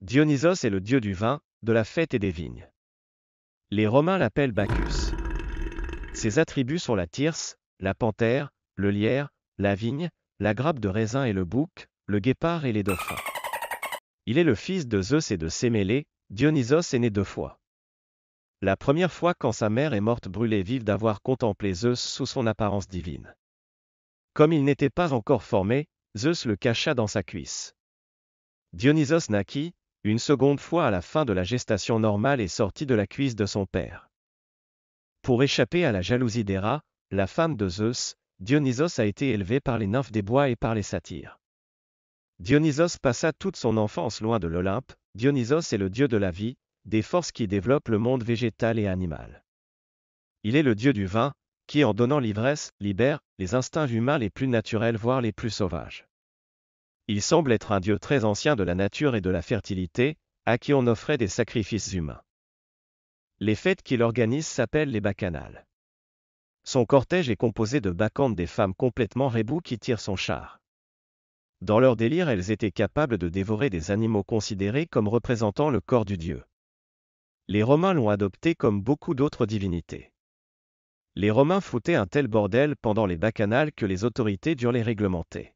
Dionysos est le dieu du vin, de la fête et des vignes. Les Romains l'appellent Bacchus. Ses attributs sont la tierce, la panthère, le lierre, la vigne, la grappe de raisin et le bouc, le guépard et les dauphins. Il est le fils de Zeus et de Sémélé, Dionysos est né deux fois. La première fois quand sa mère est morte brûlée vive d'avoir contemplé Zeus sous son apparence divine. Comme il n'était pas encore formé, Zeus le cacha dans sa cuisse. Dionysos naquit, une seconde fois à la fin de la gestation normale est sortie de la cuisse de son père. Pour échapper à la jalousie d'Héra, la femme de Zeus, Dionysos a été élevé par les nymphes des bois et par les satyres. Dionysos passa toute son enfance loin de l'Olympe, Dionysos est le dieu de la vie, des forces qui développent le monde végétal et animal. Il est le dieu du vin, qui en donnant l'ivresse, libère les instincts humains les plus naturels voire les plus sauvages. Il semble être un dieu très ancien de la nature et de la fertilité, à qui on offrait des sacrifices humains. Les fêtes qu'il organise s'appellent les bacchanales. Son cortège est composé de bacchantes des femmes complètement réboues qui tirent son char. Dans leur délire, elles étaient capables de dévorer des animaux considérés comme représentant le corps du dieu. Les Romains l'ont adopté comme beaucoup d'autres divinités. Les Romains foutaient un tel bordel pendant les bacchanales que les autorités durent les réglementer.